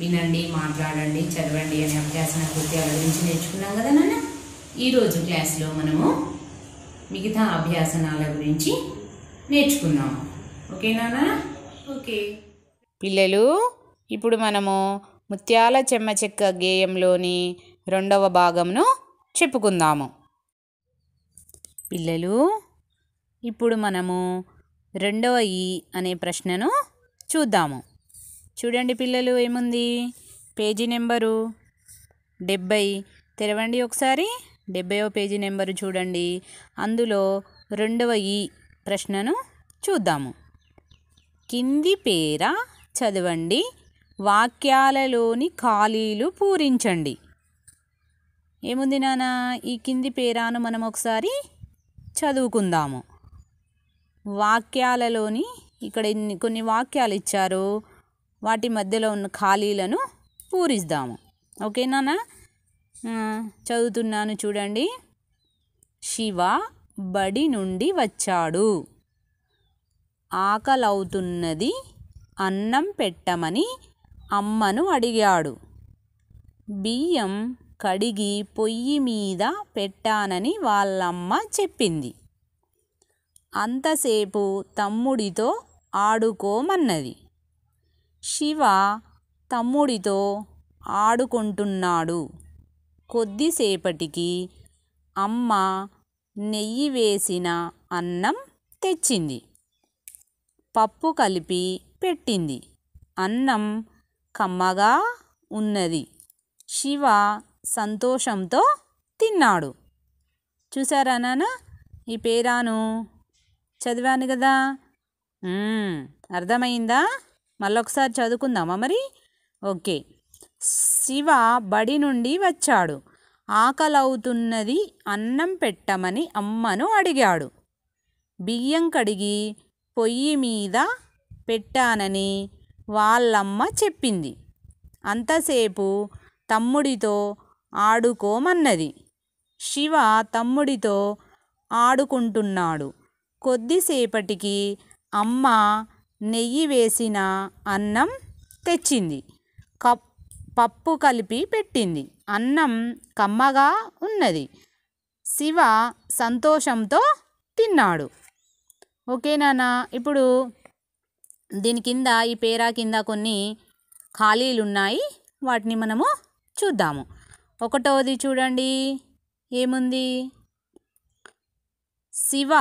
వినండి మాట్లాడండి చదవండి అనే అభ్యాసన కృత్యాల గురించి నేర్చుకున్నాం కదా నాన్న ఈరోజు క్లాస్లో మనము మిగతా అభ్యాసనాల గురించి ఓకే ఓకేనా ఓకే పిల్లలు ఇప్పుడు మనము ముత్యాల చెమ్మ చెక్క గేయంలోని రెండవ భాగంను చెప్పుకుందాము పిల్లలు ఇప్పుడు మనము రెండవ ఈ అనే ప్రశ్నను చూద్దాము చూడండి పిల్లలు ఏముంది పేజీ నెంబరు డెబ్బై తెరవండి ఒకసారి డెబ్బైవ పేజీ నెంబరు చూడండి అందులో రెండవ ఈ ప్రశ్నను చూద్దాము కింది పేర చదవండి వాక్యాలలోని ఖాళీలు పూరించండి ఏముంది నాన్న ఈ కింది పేరాను మనం ఒకసారి చదువుకుందాము వాక్యాలలోని ఇక్కడ ఇన్ని కొన్ని వాక్యాలు ఇచ్చారు వాటి మధ్యలో ఉన్న ఖాళీలను పూరిస్తాము ఓకేనా చదువుతున్నాను చూడండి శివ బడి నుండి వచ్చాడు ఆకలవుతున్నది అన్నం పెట్టమని అమ్మను అడిగాడు బియ్యం కడిగి పొయ్యి మీద పెట్టానని వాళ్ళమ్మ చెప్పింది అంతసేపు తమ్ముడితో ఆడుకోమన్నది శివ తమ్ముడితో ఆడుకుంటున్నాడు కొద్దిసేపటికి అమ్మ నెయ్యి వేసిన అన్నం తెచ్చింది పప్పు కలిపి పెట్టింది అన్నం కమ్మగా ఉన్నది శివ సంతోషంతో తిన్నాడు చూసారా ఈ పేరాను చదివాను కదా అర్థమైందా మళ్ళొకసారి చదువుకుందామా మరి ఓకే శివ బడి నుండి వచ్చాడు ఆకలవుతున్నది అన్నం పెట్టమని అమ్మను అడిగాడు బియ్యం కడిగి పొయ్యి మీద పెట్టానని వాళ్ళమ్మ చెప్పింది అంతసేపు తమ్ముడితో ఆడుకోమన్నది శివ తమ్ముడితో ఆడుకుంటున్నాడు కొద్దిసేపటికి అమ్మ నెయ్యి వేసిన అన్నం తెచ్చింది కప్ పప్పు కలిపి పెట్టింది అన్నం కమ్మగా ఉన్నది శివ సంతోషంతో తిన్నాడు ఓకే నాన్న ఇప్పుడు దీని కింద ఈ పేరా కింద కొన్ని ఖాళీలు ఉన్నాయి వాటిని మనము చూద్దాము ఒకటోది చూడండి ఏముంది శివ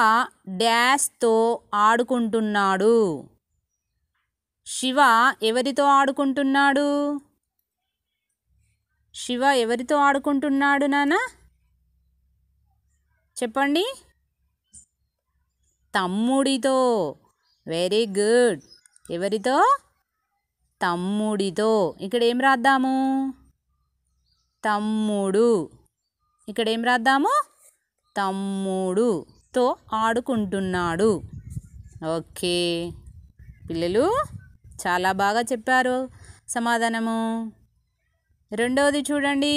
డ్యాష్తో ఆడుకుంటున్నాడు శివ ఎవరితో ఆడుకుంటున్నాడు శివ ఎవరితో ఆడుకుంటున్నాడు నానా చెప్పండి తమ్ముడితో వెరీ గుడ్ ఎవరితో తమ్ముడితో ఇక్కడ ఏం రాద్దాము తమ్ముడు ఇక్కడ ఏం రాద్దాము తమ్ముడుతో ఆడుకుంటున్నాడు ఓకే పిల్లలు చాలా బాగా చెప్పారు సమాధానము రెండవది చూడండి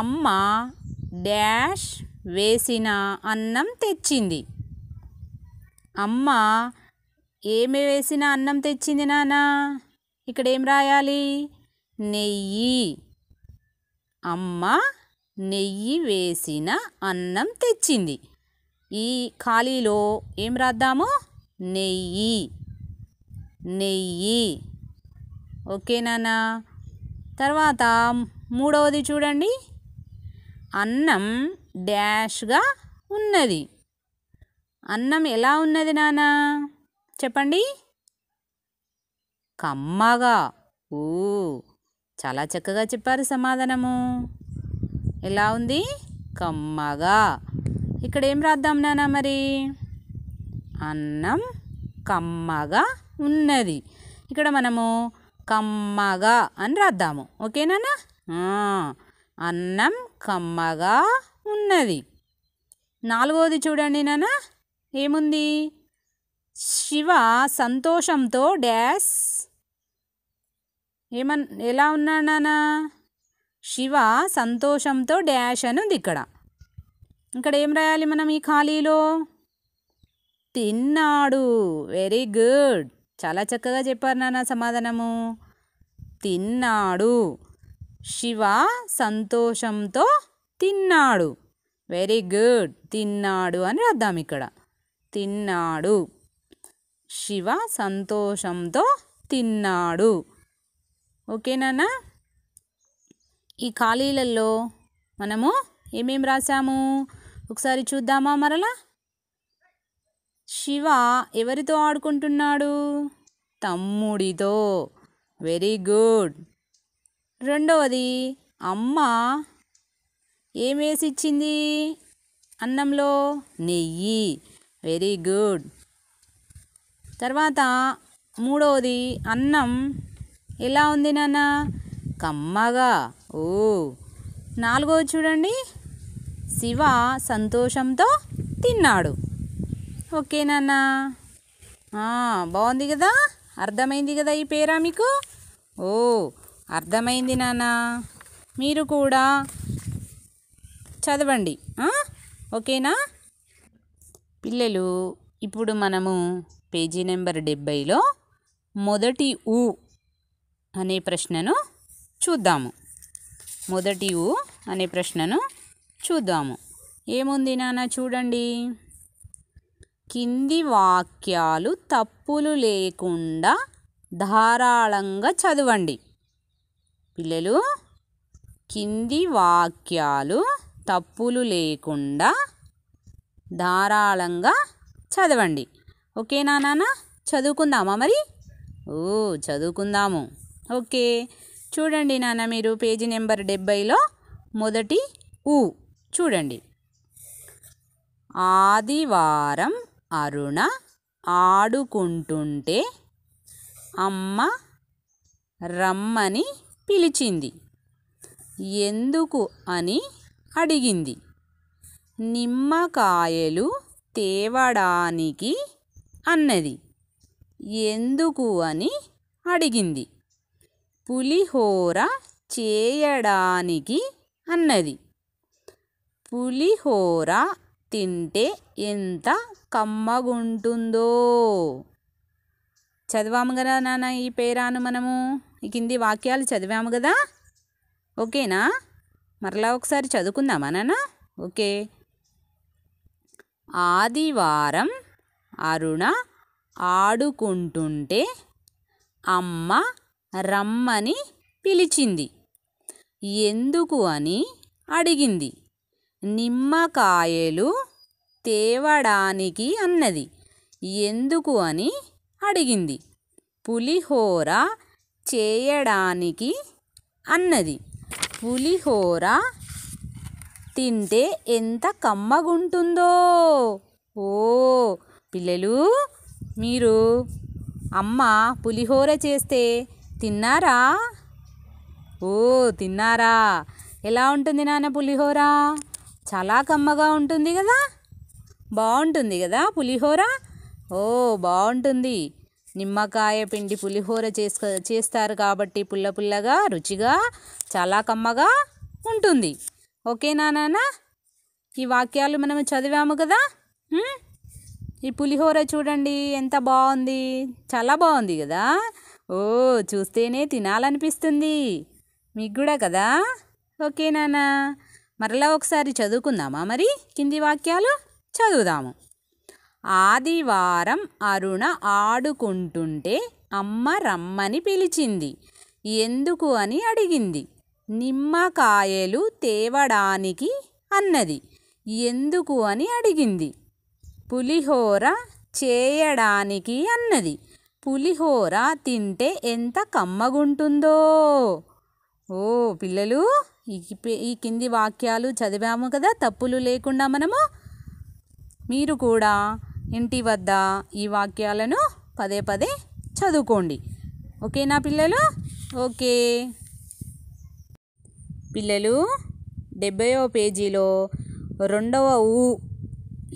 అమ్మ డ్యాష్ వేసిన అన్నం తెచ్చింది అమ్మ ఏమి వేసిన అన్నం తెచ్చింది నాన్న ఇక్కడ ఏం రాయాలి నెయ్యి అమ్మ నెయ్యి వేసిన అన్నం తెచ్చింది ఈ ఖాళీలో ఏం రాద్దాము నెయ్యి నెయ్యి ఓకేనా తర్వాత మూడవది చూడండి అన్నం డ్యాష్గా ఉన్నది అన్నం ఎలా ఉన్నది నాన్న చెప్పండి కమ్మగా ఓ చాలా చక్కగా చెప్పారు సమాధానము ఎలా ఉంది కమ్మగా ఇక్కడ ఏం రాద్దాం నాన్న మరి అన్నం కమ్మగా ఉన్నది ఇక్కడ మనము కమ్మగా అని రాద్దాము ఓకేనా అన్నం కమ్మగా ఉన్నది నాలుగోది చూడండి నాన్న ఏముంది శివ సంతోషంతో డ్యాష్ ఏమన్ ఎలా ఉన్నాడు నాన్న శివ సంతోషంతో డ్యాష్ అని ఉంది ఇక్కడ ఇక్కడ ఏం రాయాలి మనం ఈ ఖాళీలో తిన్నాడు వెరీ గుడ్ చాలా చక్కగా చెప్పారు నాన్న సమాధానము తిన్నాడు శివ సంతోషంతో తిన్నాడు వెరీ గుడ్ తిన్నాడు అని రాద్దాం ఇక్కడ తిన్నాడు శివ సంతోషంతో తిన్నాడు ఓకేనా ఈ ఖాళీలలో మనము ఏమేమి రాసాము ఒకసారి చూద్దామా మరలా శివ ఎవరితో ఆడుకుంటున్నాడు తమ్ముడితో వెరీ గుడ్ రెండవది అమ్మ ఏమేసి ఇచ్చింది అన్నంలో నెయ్యి వెరీ గుడ్ తర్వాత మూడవది అన్నం ఎలా ఉంది నాన్న కమ్మగా ఓ నాలుగవది చూడండి శివ సంతోషంతో తిన్నాడు ఓకే నాన్న బాగుంది కదా అర్థమైంది కదా ఈ పేరా మీకు ఓ అర్థమైంది నాన్న మీరు కూడా చదవండి ఓకేనా పిల్లలు ఇప్పుడు మనము పేజీ నెంబర్ డెబ్బైలో మొదటి ఊ అనే ప్రశ్నను చూద్దాము మొదటి ఊ అనే ప్రశ్నను చూద్దాము ఏముంది నాన్న చూడండి కింది వాక్యాలు తప్పులు లేకుండా ధారాళంగా చదవండి పిల్లలు కింది వాక్యాలు తప్పులు లేకుండా ధారాళంగా చదవండి ఓకేనా నాన్న చదువుకుందామా మరి ఓ చదువుకుందాము ఓకే చూడండి నాన్న మీరు పేజీ నెంబర్ డెబ్బైలో మొదటి ఊ చూడండి ఆదివారం అరుణ ఆడుకుంటుంటే అమ్మ రమ్మని పిలిచింది ఎందుకు అని అడిగింది నిమ్మకాయలు తేవడానికి అన్నది ఎందుకు అని అడిగింది పులిహోర చేయడానికి అన్నది పులిహోర తింటే ఎంత కమ్మగుంటుందో చదివాము కదా నాన్న ఈ పేరాను మనము ఈ కింది వాక్యాలు చదివాము కదా ఓకేనా మరలా ఒకసారి చదువుకుందామా నాన్న ఓకే ఆదివారం అరుణ ఆడుకుంటుంటే అమ్మ రమ్మని పిలిచింది ఎందుకు అని అడిగింది నిమ్మకాయలు తేవడానికి అన్నది ఎందుకు అని అడిగింది పులిహోర చేయడానికి అన్నది పులిహోర తింటే ఎంత కమ్మగుంటుందో ఓ పిల్లలు మీరు అమ్మ పులిహోర చేస్తే తిన్నారా ఓ తిన్నారా ఎలా ఉంటుంది నాన్న పులిహోర చాలా కమ్మగా ఉంటుంది కదా బాగుంటుంది కదా పులిహోర ఓ బాగుంటుంది నిమ్మకాయ పిండి పులిహోర చేసుకో చేస్తారు కాబట్టి పుల్ల పుల్లగా రుచిగా చాలా కమ్మగా ఉంటుంది ఓకేనా నాన్న ఈ వాక్యాలు మనం చదివాము కదా ఈ పులిహోర చూడండి ఎంత బాగుంది చాలా బాగుంది కదా ఓ చూస్తేనే తినాలనిపిస్తుంది మీకు కూడా కదా ఓకే నాన్న మరలా ఒకసారి చదువుకుందామా మరి కింది వాక్యాలు చదువుదాము ఆదివారం అరుణ ఆడుకుంటుంటే అమ్మ రమ్మని పిలిచింది ఎందుకు అని అడిగింది నిమ్మకాయలు తేవడానికి అన్నది ఎందుకు అని అడిగింది పులిహోర చేయడానికి అన్నది పులిహోర తింటే ఎంత కమ్మగుంటుందో ఓ పిల్లలు ఈ కింది వాక్యాలు చదివాము కదా తప్పులు లేకుండా మనము మీరు కూడా ఇంటి వద్ద ఈ వాక్యాలను పదే పదే చదువుకోండి ఓకేనా పిల్లలు ఓకే పిల్లలు డెబ్బై పేజీలో రెండవ ఊ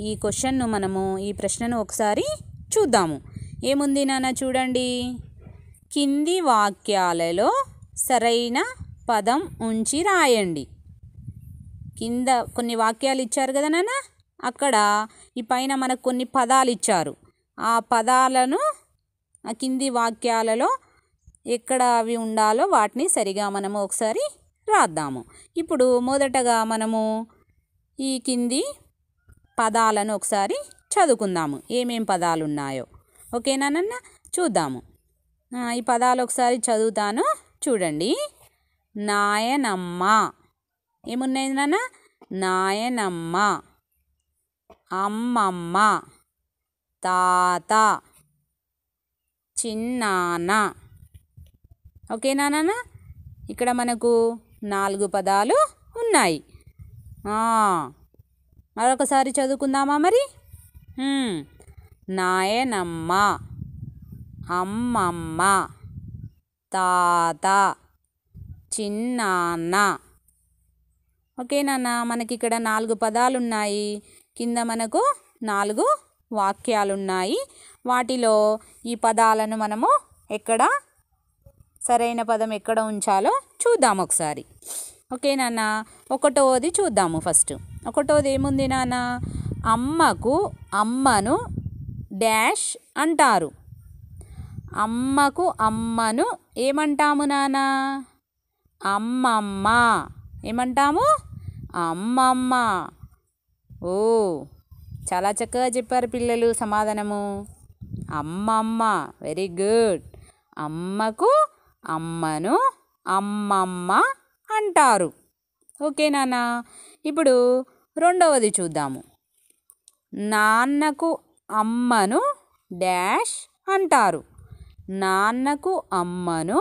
ఈ క్వశ్చన్ను మనము ఈ ప్రశ్నను ఒకసారి చూద్దాము ఏముంది నాన్న చూడండి కింది వాక్యాలలో సరైన పదం ఉంచి రాయండి కింద కొన్ని వాక్యాలు ఇచ్చారు కదా నాన్న అక్కడ ఈ పైన మనకు కొన్ని పదాలు ఇచ్చారు ఆ పదాలను కింది వాక్యాలలో ఎక్కడ అవి ఉండాలో వాటిని సరిగా మనము ఒకసారి రాద్దాము ఇప్పుడు మొదటగా మనము ఈ కింది పదాలను ఒకసారి చదువుకుందాము ఏమేం పదాలు ఉన్నాయో ఓకేనానన్న చూద్దాము ఈ పదాలు ఒకసారి చదువుతాను చూడండి నాయనమ్మ ఏమున్నాయి నాన్న నాయనమ్మ అమ్మమ్మ తాత చిన్నాన్న ఓకేనా నాన్న ఇక్కడ మనకు నాలుగు పదాలు ఉన్నాయి మరొకసారి చదువుకుందామా మరి నాయనమ్మ అమ్మమ్మ తాత చిన్నాన్న ఓకేనా మనకి ఇక్కడ నాలుగు పదాలు ఉన్నాయి కింద మనకు నాలుగు వాక్యాలున్నాయి వాటిలో ఈ పదాలను మనము ఎక్కడ సరైన పదం ఎక్కడ ఉంచాలో చూద్దాం ఒకసారి ఓకే నాన్న ఒకటోది చూద్దాము ఫస్ట్ ఒకటోది ఏముంది నాన్న అమ్మకు అమ్మను డాష్ అంటారు అమ్మకు అమ్మను ఏమంటాము నాన్న అమ్మమ్మ ఏమంటాము అమ్మమ్మ ఓ చాలా చక్కగా చెప్పారు పిల్లలు సమాధానము అమ్మమ్మ వెరీ గుడ్ అమ్మకు అమ్మను అమ్మమ్మ అంటారు ఓకే నాన్న ఇప్పుడు రెండవది చూద్దాము నాన్నకు అమ్మను డాష్ అంటారు నాన్నకు అమ్మను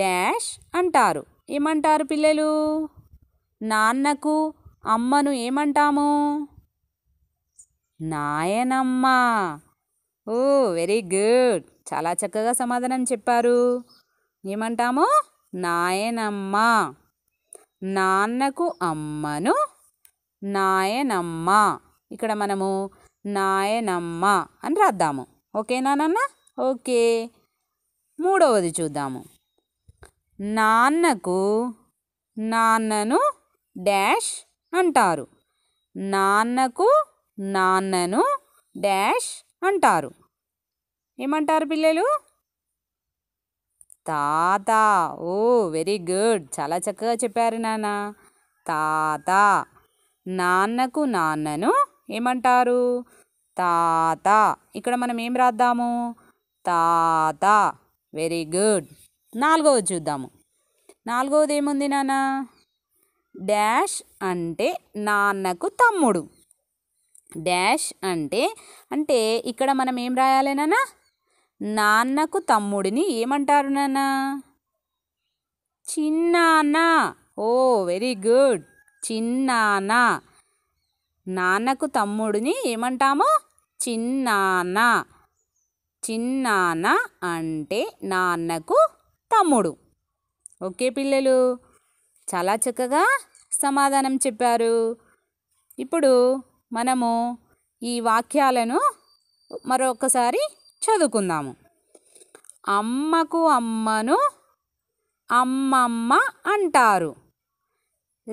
డాష్ అంటారు ఏమంటారు పిల్లలు నాన్నకు అమ్మను ఏమంటాము నాయనమ్మ ఓ వెరీ గుడ్ చాలా చక్కగా సమాధానం చెప్పారు ఏమంటాము నాయనమ్మ నాన్నకు అమ్మను నాయనమ్మ ఇక్కడ మనము నాయనమ్మ అని రాద్దాము ఓకేనా నాన్న ఓకే మూడవది చూద్దాము నాన్నకు నాన్నను డాష్ అంటారు నాన్నకు నాన్నను డాష్ అంటారు ఏమంటారు పిల్లలు తాత ఓ వెరీ గుడ్ చాలా చక్కగా చెప్పారు నాన్న తాత నాన్నకు నాన్నను ఏమంటారు తాత ఇక్కడ మనం ఏం రాద్దాము తాత వెరీ గుడ్ నాలుగవది చూద్దాము నాలుగవది ఏముంది నాన్న డాష్ అంటే నాన్నకు తమ్ముడు డాష్ అంటే అంటే ఇక్కడ మనం ఏం రాయాలి నాన్న నాన్నకు తమ్ముడిని ఏమంటారు నాన్న చిన్నాన్న ఓ వెరీ గుడ్ చిన్నాన్న నాన్నకు తమ్ముడిని ఏమంటాము చిన్నాన్న చిన్నాన్న అంటే నాన్నకు తమ్ముడు ఓకే పిల్లలు చాలా చక్కగా సమాధానం చెప్పారు ఇప్పుడు మనము ఈ వాక్యాలను మరొకసారి చదువుకుందాము అమ్మకు అమ్మను అమ్మమ్మ అంటారు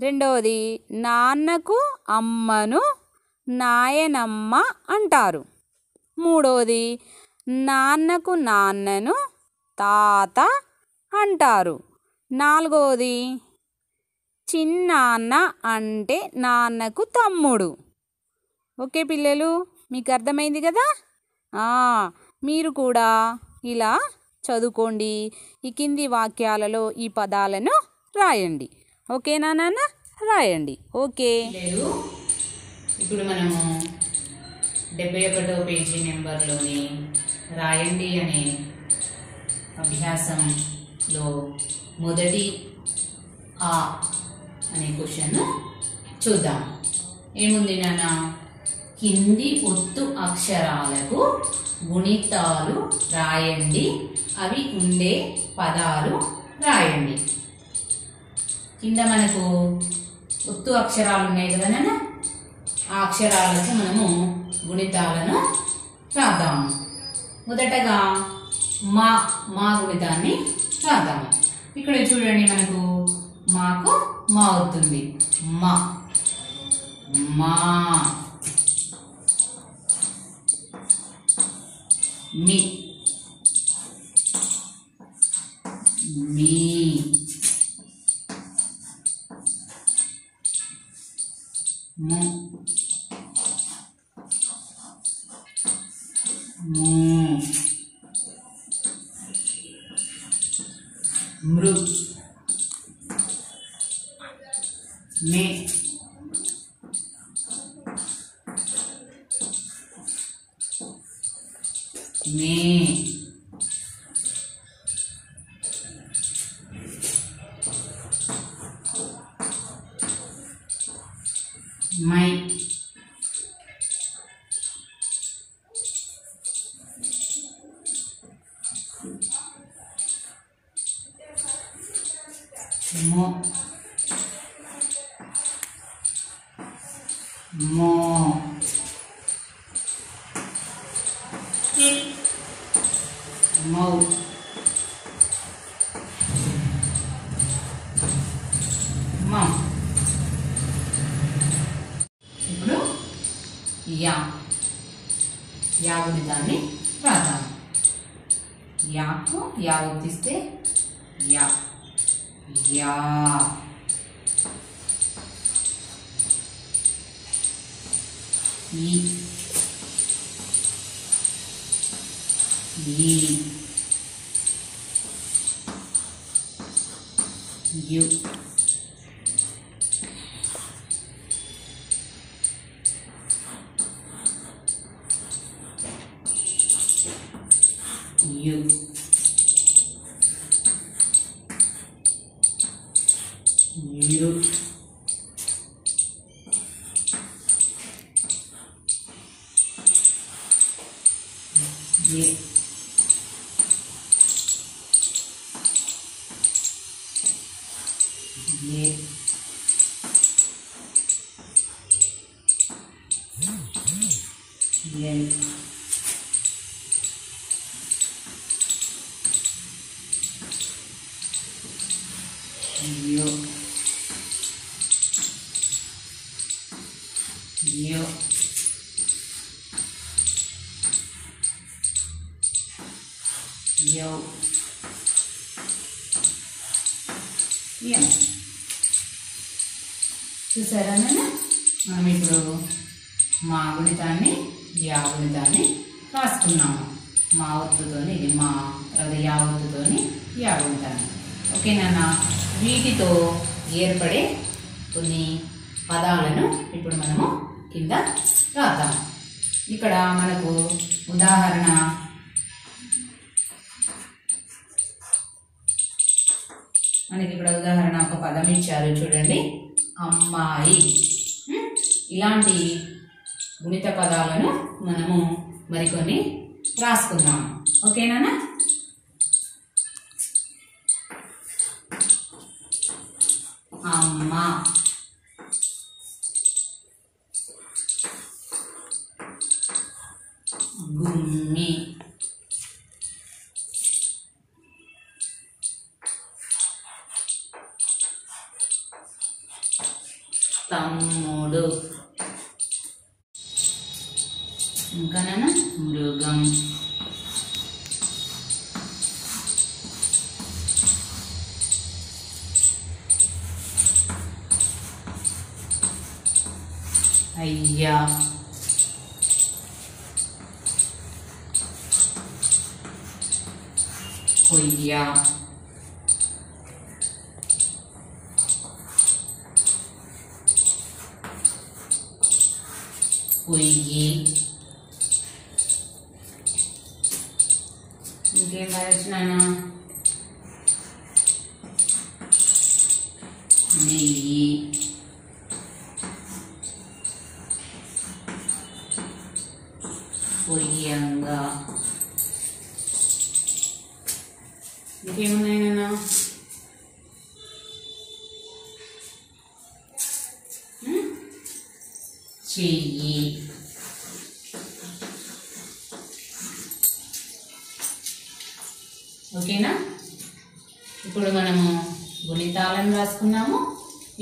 రెండవది నాన్నకు అమ్మను నాయనమ్మ అంటారు మూడవది నాన్నకు నాన్నను తాత అంటారు నాలుగవది చిన్నాన్న అంటే నాన్నకు తమ్ముడు ఓకే పిల్లలు మీకు అర్థమైంది కదా మీరు కూడా ఇలా చదువుకోండి ఈ కింది వాక్యాలలో ఈ పదాలను రాయండి ఓకేనా నాన్న రాయండి ఓకే ఇప్పుడు మనము డెబ్బై ఒకటో పేజీ నెంబర్లోని రాయండి అనే అభ్యాసంలో మొదటి ఆ అనే క్వశ్చన్ చూద్దాం ఏముంది నాన్న కింది ఒత్తు అక్షరాలకు గుణితాలు రాయండి అవి ఉండే పదాలు రాయండి కింద మనకు ఒత్తు అక్షరాలు ఉన్నాయి కదా నాన్న ఆ అక్షరాలకు మనము గుణితాలను రాద్దాము మొదటగా మా మా గుణితాన్ని రాద్దాము ఇక్కడ చూడండి మనకు మాకు ఉప్మా అవుతుంది మా మా మీ మీ ము ము మృ యాభై దాన్ని రాద్దాం యాకు యా తీస్తే యా యా ఈ ఈ యు Dio. Dio. Dio. Dio. చూసారా నేను మనం ఇప్పుడు మా దాన్ని యా దాన్ని రాసుకున్నాము మా ఒత్తుతోని ఇది మా తర్వాత యా ఒత్తుతోని దాన్ని ఓకే ఓకేనా వీటితో ఏర్పడే కొన్ని పదాలను ఇప్పుడు మనము కింద రాద్దాం ఇక్కడ మనకు ఉదాహరణ మనకి ఇక్కడ ఉదాహరణ ఒక పదం ఇచ్చారు చూడండి అమ్మాయి ఇలాంటి గుణిత పదాలను మనము మరికొన్ని రాసుకుందాం ఓకేనా 妈妈。不一样的，你听那。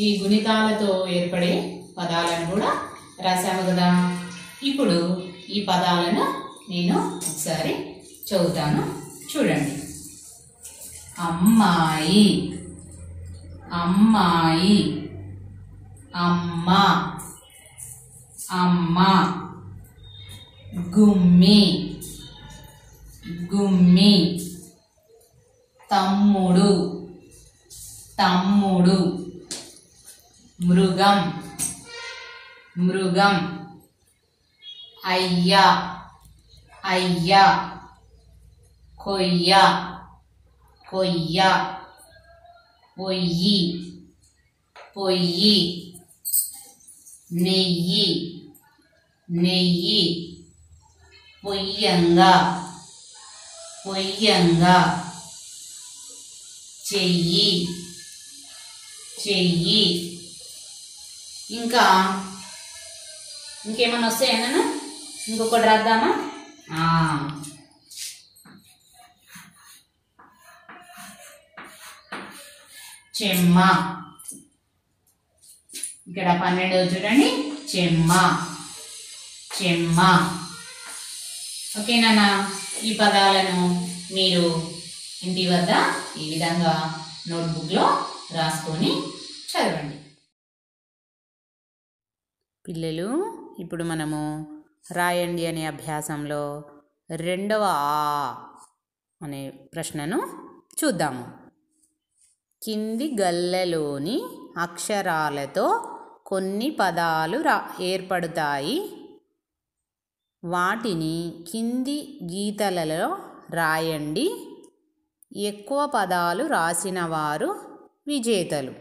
ఈ గుణితాలతో ఏర్పడే పదాలను కూడా రాశాము కదా ఇప్పుడు ఈ పదాలను నేను ఒకసారి చదువుతాను చూడండి అమ్మాయి అమ్మాయి అమ్మ అమ్మ గుమ్మి గుమ్మి తమ్ముడు తమ్ముడు मृगम मृगम अय्या अय्या कोय्या कोय्या पोय्यी पोय्यी నెయ్యి నెయ్యి పొయ్యంగా పొయ్యంగా చెయ్యి చెయ్యి ఇంకా ఇంకేమన్నా వస్తాయన్నా ఇంకొకటి రాద్దామా చెమ్మ ఇక్కడ పన్నెండవ చూడండి చెమ్మ చెమ్మ ఓకేనా ఈ పదాలను మీరు ఇంటి వద్ద ఈ విధంగా నోట్బుక్లో రాసుకొని చదవండి పిల్లలు ఇప్పుడు మనము రాయండి అనే అభ్యాసంలో రెండవ ఆ అనే ప్రశ్నను చూద్దాము కింది గల్లెలోని అక్షరాలతో కొన్ని పదాలు రా ఏర్పడతాయి వాటిని కింది గీతలలో రాయండి ఎక్కువ పదాలు రాసిన వారు విజేతలు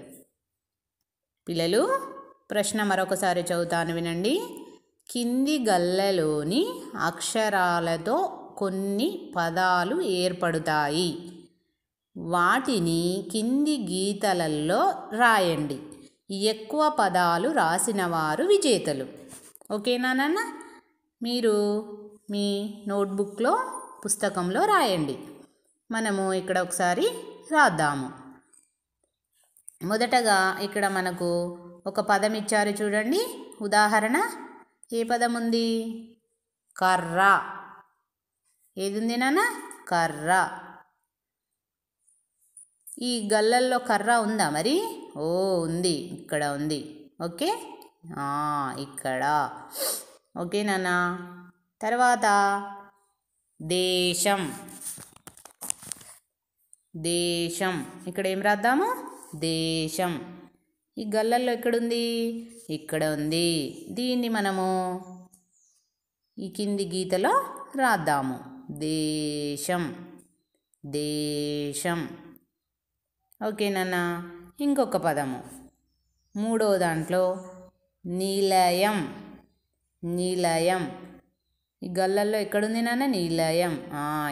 పిల్లలు ప్రశ్న మరొకసారి చదువుతాను వినండి కింది గల్లలోని అక్షరాలతో కొన్ని పదాలు ఏర్పడతాయి వాటిని కింది గీతలలో రాయండి ఎక్కువ పదాలు రాసిన వారు విజేతలు ఓకేనా నాన్న మీరు మీ నోట్బుక్లో పుస్తకంలో రాయండి మనము ఇక్కడ ఒకసారి రాద్దాము మొదటగా ఇక్కడ మనకు ఒక పదం ఇచ్చారు చూడండి ఉదాహరణ ఏ పదం ఉంది కర్ర ఉంది నాన్న కర్ర ఈ గల్లల్లో కర్ర ఉందా మరి ఓ ఉంది ఇక్కడ ఉంది ఓకే ఇక్కడ ఓకే నాన్న తర్వాత దేశం దేశం ఇక్కడ ఏం రాద్దాము దేశం ఈ గల్లల్లో ఎక్కడుంది ఇక్కడ ఉంది దీన్ని మనము ఈ కింది గీతలో రాద్దాము దేశం దేశం ఓకేనన్నా ఇంకొక పదము మూడో దాంట్లో నీలయం నీలయం ఈ గల్లల్లో ఎక్కడుంది నాన్న నీలయం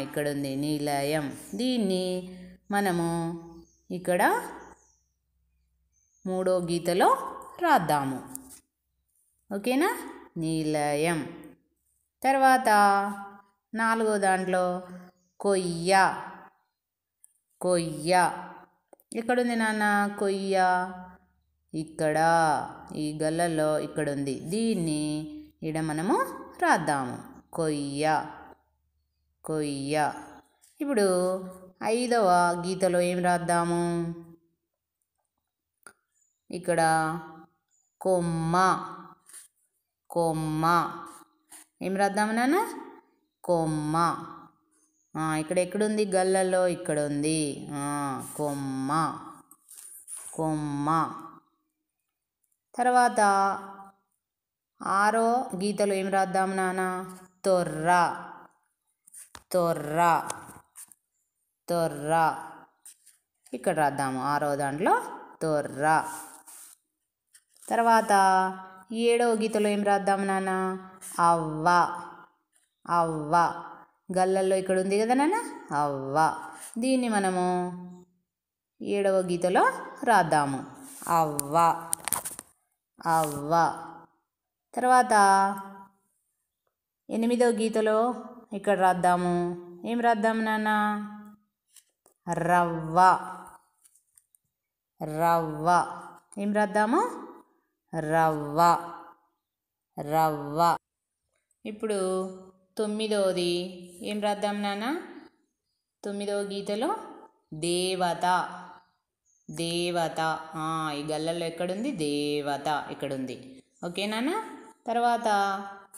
ఇక్కడుంది నీలయం దీన్ని మనము ఇక్కడ మూడో గీతలో రాద్దాము ఓకేనా నిలయం తర్వాత నాలుగో దాంట్లో కొయ్య కొయ్య ఎక్కడుంది నాన్న కొయ్య ఇక్కడ ఈ గల్లలో ఇక్కడుంది దీన్ని ఇడ మనము రాద్దాము కొయ్య కొయ్య ఇప్పుడు ఐదవ గీతలో ఏం రాద్దాము ఇక్కడ కొమ్మ కొమ్మ ఏం రాద్దాము నాన్న కొమ్మ ఇక్కడ ఎక్కడుంది గల్లలో ఇక్కడ ఉంది కొమ్మ కొమ్మ తర్వాత ఆరో గీతలు ఏం రాద్దాం నాన్న తొర్ర తొర్ర తొర్ర ఇక్కడ రాద్దాము ఆరో దాంట్లో తొర్ర తర్వాత ఏడవ గీతలో ఏం రాద్దాం నాన్న అవ్వ అవ్వ గల్లల్లో ఇక్కడ ఉంది కదా నాన్న అవ్వ దీన్ని మనము ఏడవ గీతలో రాద్దాము అవ్వ అవ్వ తర్వాత ఎనిమిదవ గీతలో ఇక్కడ రాద్దాము ఏం రాద్దాము నాన్న రవ్వ రవ్వ ఏం రాద్దాము రవ్వ రవ్వ ఇప్పుడు తొమ్మిదోది ఏం రాద్దాం నాన్న తొమ్మిదవ గీతలో దేవత దేవత ఈ గల్లలో ఎక్కడుంది దేవత ఇక్కడుంది ఓకే నాన్న తర్వాత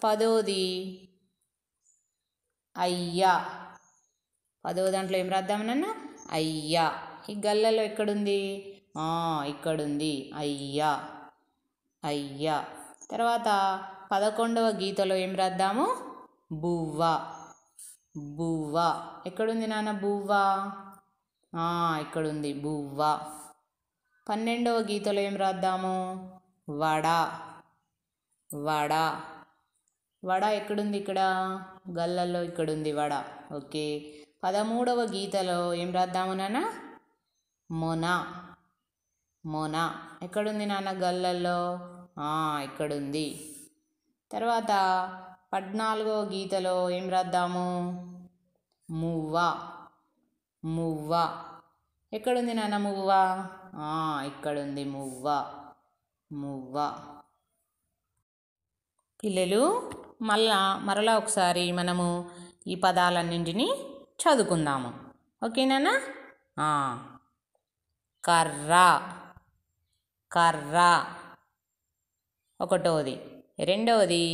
పదోది అయ్యా పదో దాంట్లో ఏం రాద్దాం నాన్న అయ్యా ఈ గల్లలో ఎక్కడుంది ఇక్కడుంది అయ్యా అయ్యా తర్వాత పదకొండవ గీతలో ఏం రాద్దాము బువ్వ బువ్వ ఎక్కడుంది నాన్న బువ్వ ఇక్కడుంది బువ్వ పన్నెండవ గీతలో ఏం రాద్దాము వడ వడ వడ ఎక్కడుంది ఇక్కడ గల్లల్లో ఇక్కడుంది వడ ఓకే పదమూడవ గీతలో ఏం రాద్దాము నాన్న మొన మొన ఎక్కడుంది నాన్న గల్లల్లో ఇక్కడ ఉంది తర్వాత పద్నాలుగో గీతలో ఏం రాద్దాము మువ్వ మువ్వ ఎక్కడుంది నాన్న మువ్వ ఇక్కడుంది మువ్వ మువ్వ పిల్లలు మళ్ళా మరలా ఒకసారి మనము ఈ పదాలన్నింటినీ చదువుకుందాము ఓకేనా కర్ర కర్ర ఒకటోది రెండవది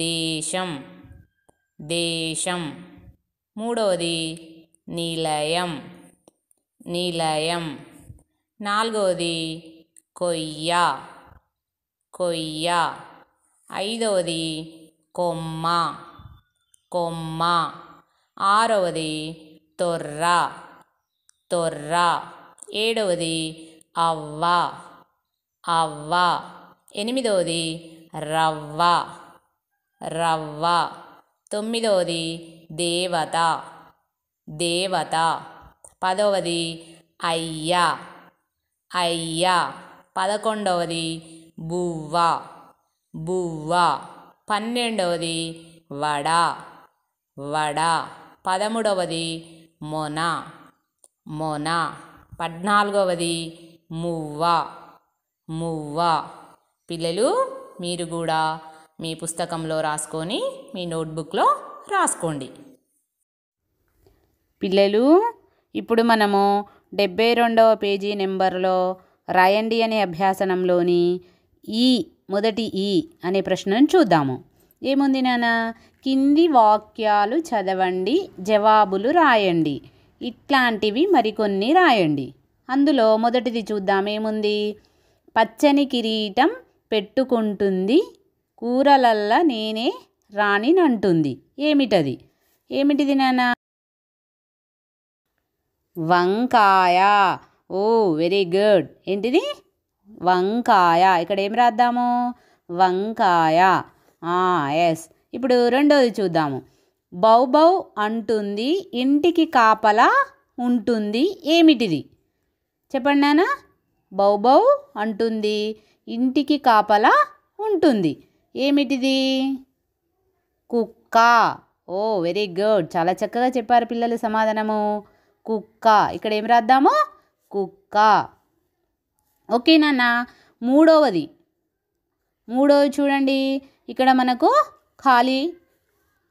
దేశం దేశం మూడవది నిలయం నిలయం నాలుగవది కొయ్య కొయ్య ఐదవది కొమ్మ కొమ్మ ఆరవది తొర్ర తొర్ర ఏడవది అవ్వ అవ్వ ఎనిమిదోది రవ్వ రవ్వ తొమ్మిదవది దేవత దేవత పదవది అయ్యా అయ్యా పదకొండవది బువ్వ బువ్వ పన్నెండవది వడ వడ పదమూడవది మొన మొన పద్నాలుగవది మువ్వ మువ్వ పిల్లలు మీరు కూడా మీ పుస్తకంలో రాసుకొని మీ నోట్బుక్లో రాసుకోండి పిల్లలు ఇప్పుడు మనము డెబ్బై రెండవ పేజీ నెంబర్లో రాయండి అనే అభ్యాసనంలోని ఈ మొదటి ఈ అనే ప్రశ్నను చూద్దాము ఏముంది నాన్న కింది వాక్యాలు చదవండి జవాబులు రాయండి ఇట్లాంటివి మరికొన్ని రాయండి అందులో మొదటిది చూద్దాం ఏముంది పచ్చని కిరీటం పెట్టుకుంటుంది కూరలల్ల నేనే అంటుంది ఏమిటది ఏమిటిది నాన్న వంకాయ ఓ వెరీ గుడ్ ఏంటిది వంకాయ ఇక్కడ ఏం రాద్దాము వంకాయ ఎస్ ఇప్పుడు రెండోది చూద్దాము బౌబౌ అంటుంది ఇంటికి కాపలా ఉంటుంది ఏమిటిది చెప్పండి నాన్న బౌబౌ అంటుంది ఇంటికి కాపలా ఉంటుంది ఏమిటిది కుక్క ఓ వెరీ గుడ్ చాలా చక్కగా చెప్పారు పిల్లలు సమాధానము కుక్క ఇక్కడ ఏం రాద్దాము కుక్క ఓకేనా మూడవది మూడవది చూడండి ఇక్కడ మనకు ఖాళీ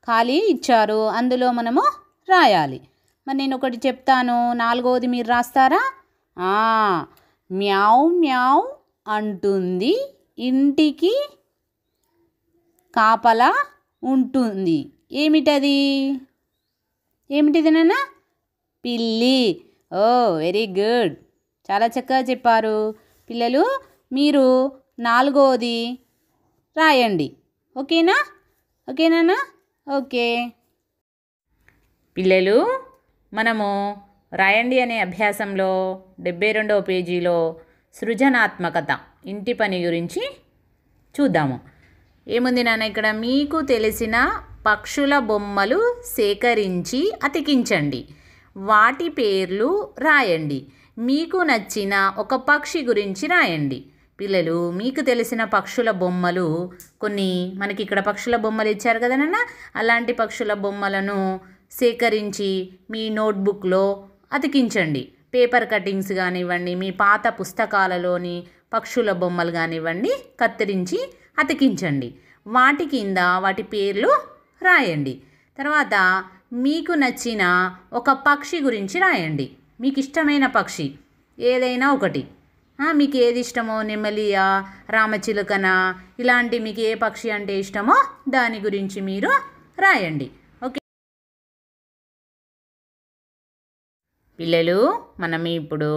ఖాళీ ఇచ్చారు అందులో మనము రాయాలి మరి నేను ఒకటి చెప్తాను నాలుగవది మీరు రాస్తారా మ్యావ్ మ్యావ్ అంటుంది ఇంటికి కాపలా ఉంటుంది ఏమిటది ఏమిటిది నాన్న పిల్లి ఓ వెరీ గుడ్ చాలా చక్కగా చెప్పారు పిల్లలు మీరు నాలుగోది రాయండి ఓకేనా ఓకేనా ఓకే పిల్లలు మనము రాయండి అనే అభ్యాసంలో డెబ్బై రెండవ పేజీలో సృజనాత్మకత ఇంటి పని గురించి చూద్దాము ఏముంది నాన్న ఇక్కడ మీకు తెలిసిన పక్షుల బొమ్మలు సేకరించి అతికించండి వాటి పేర్లు రాయండి మీకు నచ్చిన ఒక పక్షి గురించి రాయండి పిల్లలు మీకు తెలిసిన పక్షుల బొమ్మలు కొన్ని మనకి ఇక్కడ పక్షుల బొమ్మలు ఇచ్చారు కదా నాన్న అలాంటి పక్షుల బొమ్మలను సేకరించి మీ నోట్బుక్లో అతికించండి పేపర్ కటింగ్స్ కానివ్వండి మీ పాత పుస్తకాలలోని పక్షుల బొమ్మలు కానివ్వండి కత్తిరించి అతికించండి వాటి కింద వాటి పేర్లు రాయండి తర్వాత మీకు నచ్చిన ఒక పక్షి గురించి రాయండి మీకు ఇష్టమైన పక్షి ఏదైనా ఒకటి మీకు ఏది ఇష్టమో నెమలియా రామచిలుకన ఇలాంటి మీకు ఏ పక్షి అంటే ఇష్టమో దాని గురించి మీరు రాయండి పిల్లలు మనం ఇప్పుడు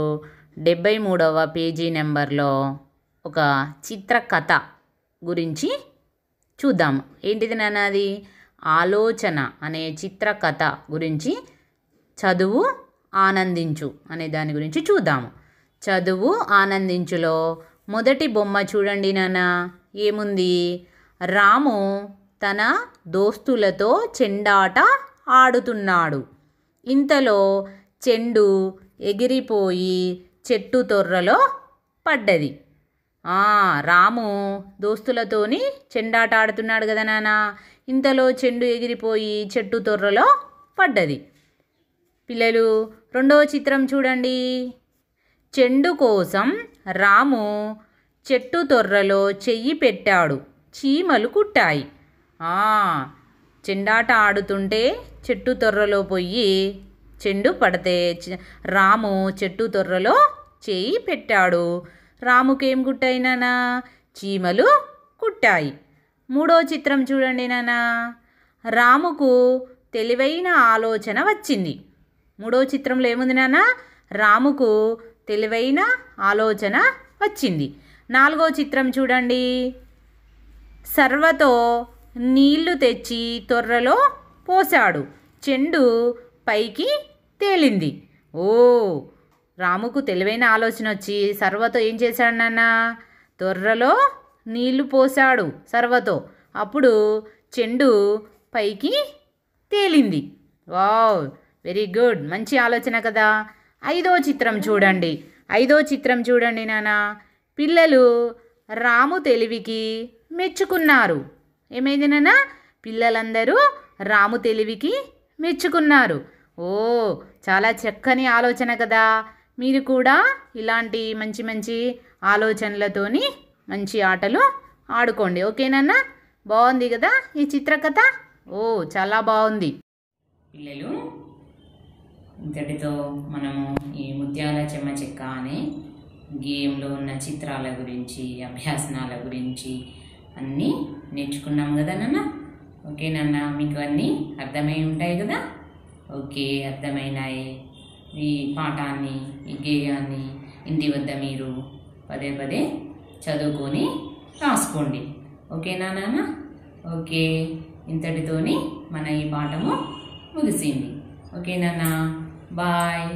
డెబ్బై మూడవ పేజీ నెంబర్లో ఒక చిత్రకథ గురించి చూద్దాము ఏంటిది నాన్నది ఆలోచన అనే చిత్రకథ గురించి చదువు ఆనందించు అనే దాని గురించి చూద్దాము చదువు ఆనందించులో మొదటి బొమ్మ చూడండి నాన్న ఏముంది రాము తన దోస్తులతో చెండాట ఆడుతున్నాడు ఇంతలో చెండు ఎగిరిపోయి చెట్టు తొర్రలో పడ్డది రాము దోస్తులతోని చెండాట ఆడుతున్నాడు కదా నాన్న ఇంతలో చెండు ఎగిరిపోయి చెట్టు తొర్రలో పడ్డది పిల్లలు రెండవ చిత్రం చూడండి చెండు కోసం రాము చెట్టు తొర్రలో చెయ్యి పెట్టాడు చీమలు కుట్టాయి చెండాట ఆడుతుంటే చెట్టు తొర్రలో పోయి చెండు పడితే రాము చెట్టు తొర్రలో చేయి పెట్టాడు రాముకేం కుట్టయినానా చీమలు కుట్టాయి మూడో చిత్రం చూడండి నానా రాముకు తెలివైన ఆలోచన వచ్చింది మూడో చిత్రంలో ఏముంది నాన్న రాముకు తెలివైన ఆలోచన వచ్చింది నాలుగో చిత్రం చూడండి సర్వతో నీళ్లు తెచ్చి తొర్రలో పోశాడు చెండు పైకి తేలింది ఓ రాముకు తెలివైన ఆలోచన వచ్చి సర్వతో ఏం చేశాడు నాన్న తొర్రలో నీళ్లు పోశాడు సర్వతో అప్పుడు చెండు పైకి తేలింది వావ్ వెరీ గుడ్ మంచి ఆలోచన కదా ఐదో చిత్రం చూడండి ఐదో చిత్రం చూడండి నాన్న పిల్లలు రాము తెలివికి మెచ్చుకున్నారు ఏమైంది నాన్న పిల్లలందరూ రాము తెలివికి మెచ్చుకున్నారు ఓ చాలా చక్కని ఆలోచన కదా మీరు కూడా ఇలాంటి మంచి మంచి ఆలోచనలతోని మంచి ఆటలు ఆడుకోండి ఓకేనన్నా బాగుంది కదా ఈ చిత్రకథ ఓ చాలా బాగుంది పిల్లలు ఇంతటితో మనము ఈ ముత్యాల చెమ్మ చెక్క అనే గేమ్లో ఉన్న చిత్రాల గురించి అభ్యాసనాల గురించి అన్నీ నేర్చుకున్నాం కదా నాన్న ఓకేనన్నా మీకు అన్నీ అర్థమై ఉంటాయి కదా ఓకే అర్థమైనాయి ఈ పాఠాన్ని ఈ గేయాన్ని ఇంటి వద్ద మీరు పదే పదే చదువుకొని రాసుకోండి ఓకేనా నాన్న ఓకే ఇంతటితోని మన ఈ పాఠము ముగిసింది ఓకేనా బాయ్